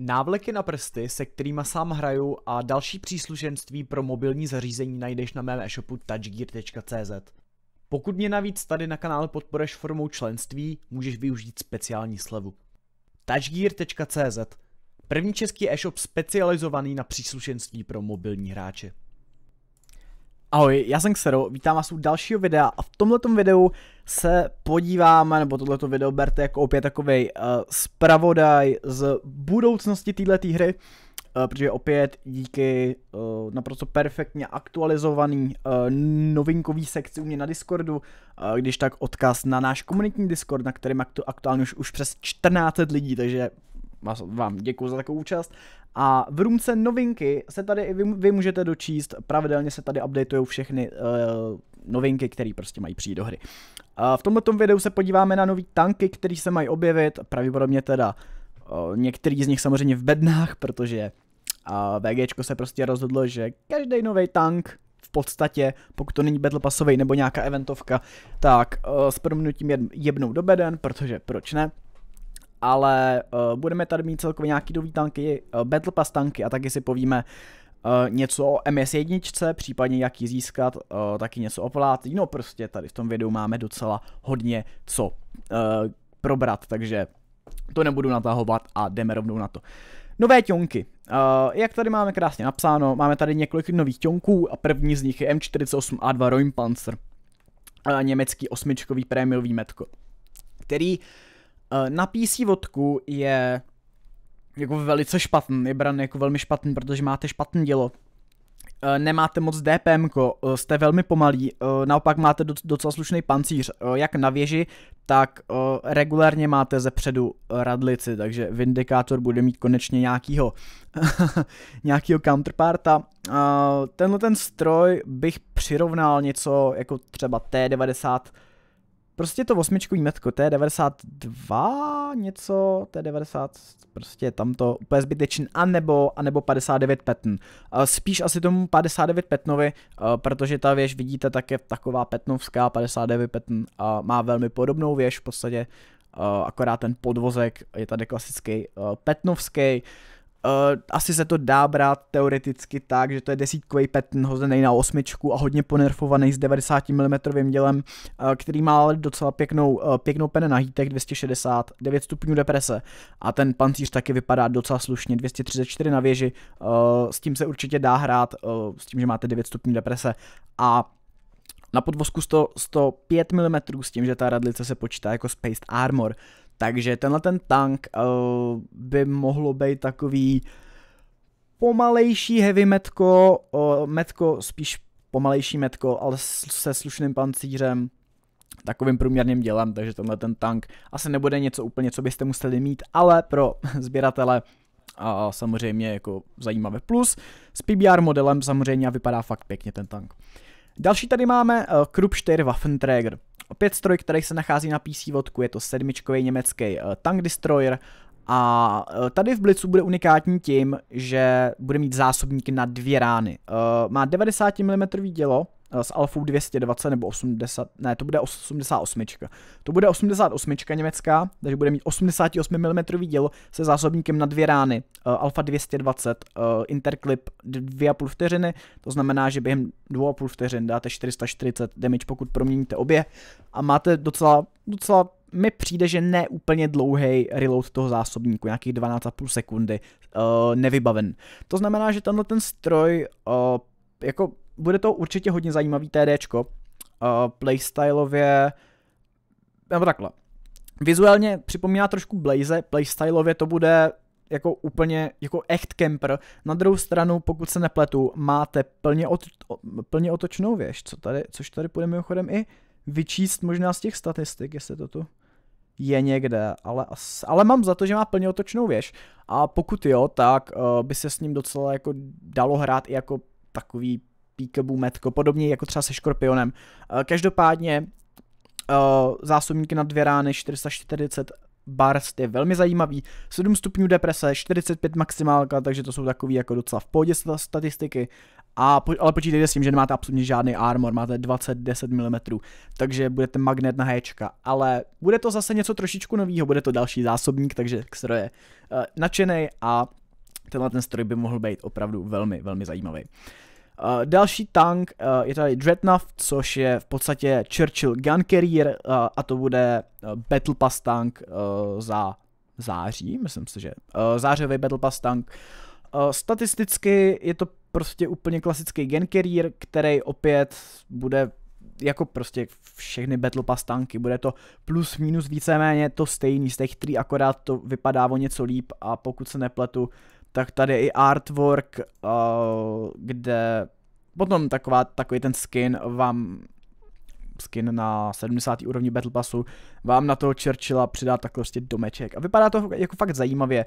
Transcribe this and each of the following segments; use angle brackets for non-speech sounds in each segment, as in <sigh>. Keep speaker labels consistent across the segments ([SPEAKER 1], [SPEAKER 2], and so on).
[SPEAKER 1] Návleky na prsty, se kterými sám hraju a další příslušenství pro mobilní zařízení najdeš na mém e-shopu touchgear.cz. Pokud mě navíc tady na kanále podporeš formou členství, můžeš využít speciální slevu. touchgear.cz První český e-shop specializovaný na příslušenství pro mobilní hráče. Ahoj, já jsem Xero, vítám vás u dalšího videa a v tomto videu se podíváme, nebo tohleto video berte jako opět takový uh, eh, spravodaj z budoucnosti této hry, uh, protože opět díky uh, naprosto perfektně aktualizovaný uh, novinkový sekci u mě na Discordu, uh, když tak odkaz na náš komunitní Discord, na kterém aktu- aktuálně už, už přes 14 lidí, takže vám děkuji za takovou účast. A v růmce novinky se tady i vy, vy můžete dočíst, pravidelně se tady updateují všechny uh, novinky, které prostě mají přijít do hry. A v tomto videu se podíváme na nový tanky, které se mají objevit, pravděpodobně teda některý z nich samozřejmě v bednách, protože VG se prostě rozhodlo, že každý nový tank v podstatě, pokud to není battle passový nebo nějaká eventovka, tak s prominutím jebnou do beden, protože proč ne? ale uh, budeme tady mít celkově nějaký nový tanky, uh, Battle Pass tanky a taky si povíme Eh, něco o MS1, případně jak ji získat, uh, taky něco o plátí. No prostě tady v tom videu máme docela hodně co uh, probrat, takže to nebudu natahovat a jdeme rovnou na to. Nové tionky. Uh, jak tady máme krásně napsáno, máme tady několik nových tionků a první z nich je M48A2 Roimpanzer. Uh, německý osmičkový prémiový metko, který uh, na PC vodku je jako velice špatný, je bran jako velmi špatný, protože máte špatné dělo. Eh, nemáte moc DPM, eh, jste velmi pomalí, eh, naopak máte docela slušný pancíř, jak na věži, tak regulárně máte ze předu radlici, takže Vindikátor bude mít konečně nějakýho, <laughs> nějakýho counterparta. Tenhle ten stroj bych přirovnal něco jako třeba T90 Prostě to osmičkový metko, to je 92 něco, to je 90, prostě tam to úplně zbytečný, anebo, anebo 59 petn. Spíš asi tomu 59 petnovi, protože ta věž vidíte tak je taková petnovská, 59 petn a má velmi podobnou věž v podstatě, akorát ten podvozek je tady klasický petnovský, Uh, asi se to dá brát teoreticky tak, že to je desítkový pattern hozený na osmičku a hodně ponerfovaný s 90 mm dělem, uh, který má ale docela pěknou, uh, pěknou pene na hýtek 260, 9 stupňů deprese a ten pancíř taky vypadá docela slušně, 234 na věži, uh, s tím se určitě dá hrát, uh, s tím, že máte 9 stupňů deprese a na podvozku 100, 105 mm s tím, že ta radlice se počítá jako Spaced Armor, takže tenhle ten tank uh, by mohlo být takový pomalejší heavy metko, uh, metko spíš pomalejší metko, ale se slušným pancířem, takovým průměrným dělem, takže tenhle ten tank asi nebude něco úplně, co byste museli mít, ale pro <laughs> sběratele a samozřejmě jako zajímavé plus. S PBR modelem samozřejmě vypadá fakt pěkně ten tank. Další tady máme uh, Krupp 4 Waffenträger. Opět stroj, který se nachází na PC vodku, je to sedmičkový německý uh, Tank Destroyer a uh, tady v Blitzu bude unikátní tím, že bude mít zásobníky na dvě rány. Uh, má 90 mm dělo, Eh, s Alfou 220 nebo 80, ne, to bude 88. To bude 88 německá, takže bude mít 88 mm děl se zásobníkem na dvě rány. Uh, Alfa 220, uh, interklip 2,5 vteřiny, to znamená, že během 2,5 vteřin dáte 440 damage, pokud proměníte obě a máte docela, docela mi přijde, že ne úplně dlouhý reload toho zásobníku, nějakých 12,5 sekundy, uh, nevybaven. To znamená, že tenhle ten stroj uh, jako bude to určitě hodně zajímavý TDčko. Uh, eh, playstyleově nebo takhle. Vizuálně připomíná trošku Blaze, playstyleově. to bude jako úplně jako echt camper. Na druhou stranu, pokud se nepletu, máte plně, ot, plně otočnou věž, co tady, což tady půjde mimochodem i vyčíst možná z těch statistik, jestli to tu je někde, ale, ale mám za to, že má plně otočnou věž. A pokud jo, tak uh, by se s ním docela jako dalo hrát i jako takový Peekaboo Metko, podobně jako třeba se Škorpionem. Eh, každopádně eh, zásobník na dvě rány 440 barst je velmi zajímavý. 7 stupňů deprese, 45 maximálka, takže to jsou takový jako docela v pohodě statistiky. A, po, ale počítejte s tím, že nemáte absolutně žádný armor, máte 20 10 mm, takže budete magnet na héčka. Ale bude to zase něco trošičku novýho, bude to další zásobník, takže Xero je uh, eh, nadšený a tenhle ten stroj by mohl být opravdu velmi, velmi zajímavý. Uh, další tank uh, je tady Dreadnought, což je v podstatě Churchill Gun Carrier uh, a to bude Battle Pass tank za září, myslím si, že zářivý Battle Pass tank. Statisticky je to prostě úplně klasický Gun Carrier, který opět bude jako prostě všechny Battle Pass tanky, bude to plus minus víceméně to stejný z těch tří, akorát to vypadá o něco líp a pokud se nepletu, tak tady je i artwork, uh, kde potom taková, takový ten skin vám skin na 70. úrovni Battle Passu vám na toho Churchilla přidá takhle prostě domeček. A vypadá to jako fakt zajímavě.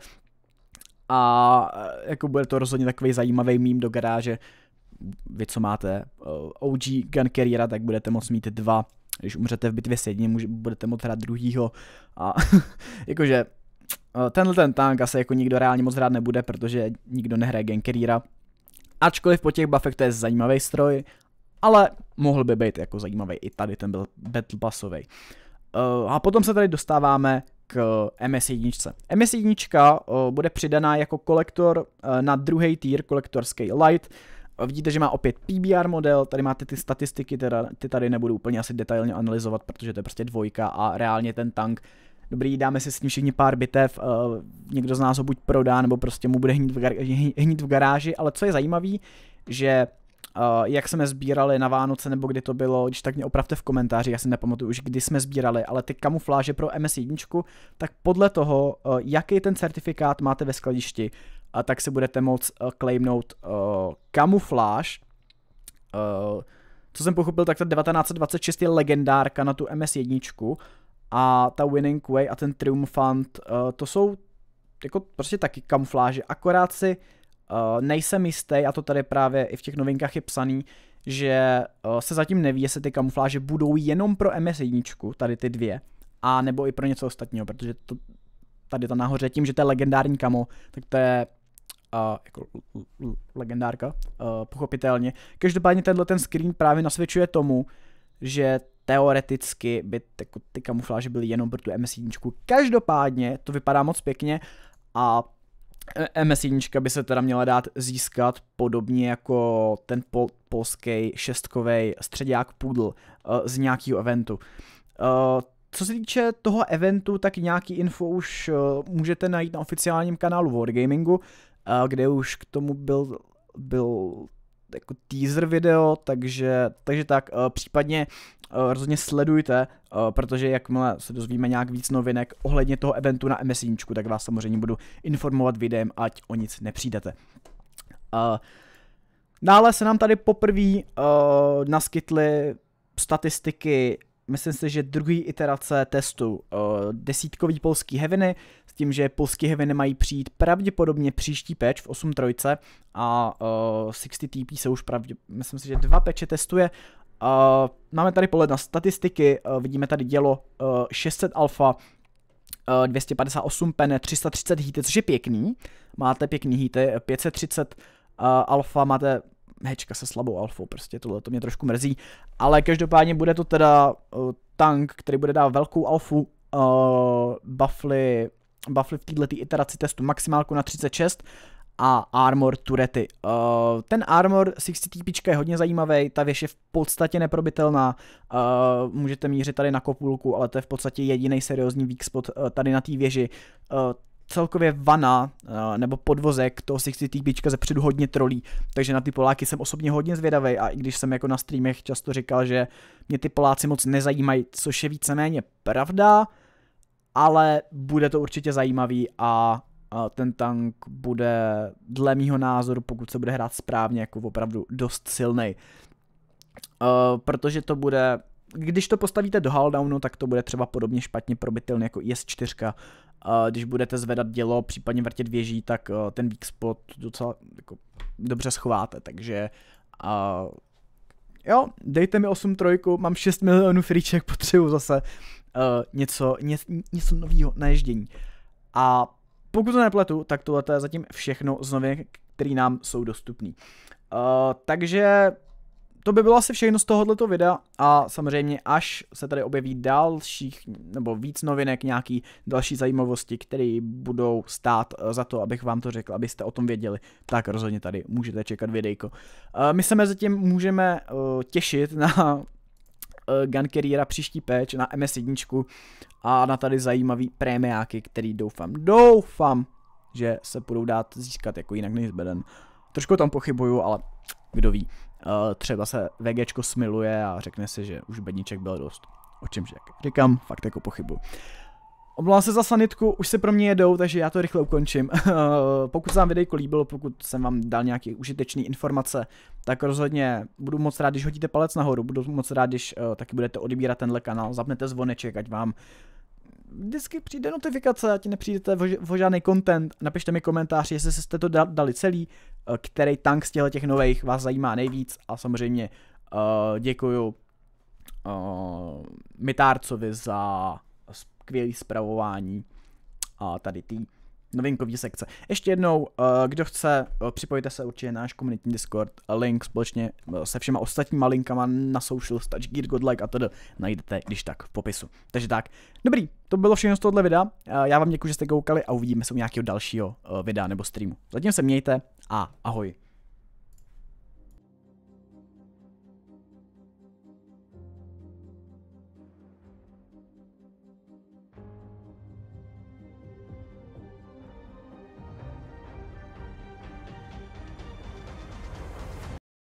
[SPEAKER 1] A eh, jako bude to rozhodně takový zajímavý mím do garáže. Vy, co máte eh, OG Gun Carriera, tak budete moc mít dva. Když umřete v bitvě s jedním, budete moc hrát druhýho. A <laughs> jakože Eh, tenhle ten tank asi jako nikdo reálně moc rád nebude, protože nikdo nehraje Genkerýra. Ačkoliv po těch buffech to je zajímavý stroj, ale mohl by být jako zajímavý i tady, ten byl battle passový. Uh, a potom se tady dostáváme k MS1. MS1 uh, bude přidaná jako kolektor uh, na druhý tier, kolektorský light. Vidíte, že má opět PBR model, tady máte ty statistiky, teda, ty tady nebudu úplně asi detailně analyzovat, protože to je prostě dvojka a reálně ten tank dobrý, dáme si s ním všichni pár bitev, eh, někdo z nás ho buď prodá, nebo prostě mu bude hnít v, gar- hnít v garáži, ale co je zajímavé, že uh, jak jsme sbírali na Vánoce, nebo kdy to bylo, když tak mě opravte v komentáři, já si nepamatuju už, kdy jsme sbírali, ale ty kamufláže pro MS1, tak podle toho, uh, jaký ten certifikát máte ve skladišti, uh, tak si budete moc uh, claimnout uh, kamufláž, uh, co jsem pochopil, tak ta 1926 je legendárka na tu MS1, a ta winning way a ten triumfant, uh, eh, to jsou jako prostě taky kamufláže, akorát si uh, nejsem jistý, a to tady právě i v těch novinkách je psaný, že uh, se zatím neví, jestli ty kamufláže budou jenom pro MS1, tady ty dvě, a nebo i pro něco ostatního, protože to, tady to nahoře tím, že to je legendární kamo, tak to je uh, jako legendárka, uh, pochopitelně. Každopádně tenhle ten screen právě nasvědčuje tomu, že teoreticky by jako ty kamufláže byly jenom pro tu MS1. Každopádně to vypadá moc pěkně a e, MS1 by se teda měla dát získat podobně jako ten pol- polský šestkový středák půdl uh, e, z nějakého eventu. Uh, co se týče toho eventu, tak nějaký info už uh, můžete najít na oficiálním kanálu Wargamingu, uh, kde už k tomu byl, byl jako teaser video, takže, takže tak, eh, případně eh, rozhodně sledujte, eh, protože jakmile se dozvíme nějak víc novinek ohledně toho eventu na MSNčku, tak vás samozřejmě budu informovat videem, ať o nic nepřijdete. Dále se nám tady poprvé naskytly statistiky myslím si, že druhý iterace testu uh, desítkový polský heviny, s tím, že polský heviny mají přijít pravděpodobně příští patch v 8.3 a uh, 60 TP se už pravdě, myslím si, že dva peče testuje. Uh, máme tady pohled na statistiky, uh, vidíme tady dělo uh, 600 alfa, 258 uh, pene, 330 hity, což je pěkný. Máte pěkný hity, 530 uh, alfa, máte mečka se slabou alfou, prostě tohle to mě trošku mrzí, ale každopádně bude to teda uh, tank, který bude dát velkou alfu, uh, buffly, buffly v této iteraci testu maximálku na 36 a armor turety. Uh, ten armor 60TP je hodně zajímavý, ta věž je v podstatě neprobitelná, uh, můžete mířit tady na kopulku, ale to je v podstatě jediný seriózní weak spot uh, tady na té věži. Uh, celkově vana eh, nebo podvozek toho 60 týpíčka ze předu hodně trolí, takže na ty Poláky jsem osobně hodně zvědavý a i když jsem jako na streamech často říkal, že mě ty Poláci moc nezajímají, což je víceméně pravda, ale bude to určitě zajímavý a ten tank bude dle mýho názoru, pokud se bude hrát správně, jako opravdu dost silný. Uh, eh, protože to bude když to postavíte do Haldownu, tak to bude třeba podobně špatně probitelný jako IS-4. Když budete zvedat dělo, případně vrtět věží, tak eh, ten weak spot docela jako, dobře schováte, takže a, jo, dejte mi 8 trojku, mám 6 milionů friček, <laughs> potřebuji zase uh, něco, ně, něco nového na ježdění. A pokud to nepletu, tak tohle je zatím všechno z novinek, které nám jsou dostupné. Uh, eh, takže to by bylo asi všechno z tohoto videa a samozřejmě až se tady objeví dalších nebo víc novinek, nějaký další zajímavosti, které budou stát eh, za to, abych vám to řekl, abyste o tom věděli, tak rozhodně tady můžete čekat videjko. Eh, my se mezi tím můžeme eh, těšit na Gun Carriera příští patch na MS1 a na tady zajímavý prémiáky, který doufám, doufám, že se budou dát získat jako jinak než beden. Trošku tam pochybuju, ale kdo ví. Eh, třeba se VGčko smiluje a řekne si, že už bedniček byl dost. O čemž jak říkám, fakt jako pochybu. Omlouvám se za sanitku, už se pro mě jedou, takže já to rychle ukončím. Eh, pokud se vám videjko líbilo, pokud jsem vám dal nějaké užitečné informace, tak rozhodně budu moc rád, když hodíte palec nahoru, budu moc rád, když uh, taky budete odebírat tenhle kanál, zapnete zvoneček, ať vám vždycky přijde notifikace, ať nepřijdete o žádný content, napište mi komentář, jestli jste to dali celý, eh, který tank z těchto těch nových vás zajímá nejvíc a samozřejmě uh, děkuju uh, Mitárcovi za skvělý zpravování uh, tady tý novinkový sekce. Ještě jednou, eh, kdo chce, eh, připojte se určitě na náš komunitní Discord, link společně eh, se všema ostatníma linkama na social, stač, gear, godlike a tedy najdete, když tak, v popisu. Takže tak, dobrý, to bylo všechno z tohohle videa, já vám děkuji, že jste koukali a uvidíme se u nějakého dalšího videa nebo streamu. Zatím se mějte a ahoj.